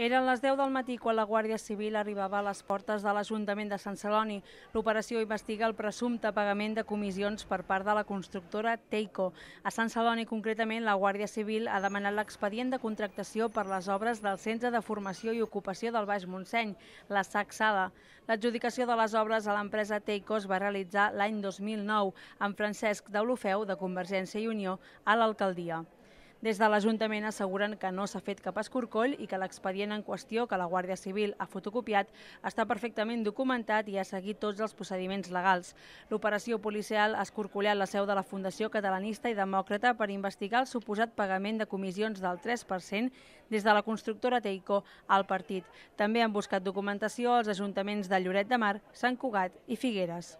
Eren les 10 del matí quan la Guàrdia Civil arribava a les portes de l'Ajuntament de Sant Celoni. L'operació investiga el presumpte pagament de comissions per part de la constructora Teico. A Sant Celoni, concretament, la Guàrdia Civil ha demanat l'expedient de contractació per les obres del Centre de Formació i Ocupació del Baix Montseny, la Sala. L'adjudicació de les obres a l'empresa Teico es va realitzar l'any 2009 amb Francesc Daulofeu, de Convergència i Unió, a l'alcaldia. Des de l'Ajuntament asseguren que no s'ha fet cap escorcoll i que l'expedient en qüestió que la Guàrdia Civil ha fotocopiat està perfectament documentat i ha seguit tots els procediments legals. L'operació policial ha escorcollat la seu de la Fundació Catalanista i Demòcrata per investigar el suposat pagament de comissions del 3% des de la constructora Teico al partit. També han buscat documentació als ajuntaments de Lloret de Mar, Sant Cugat i Figueres.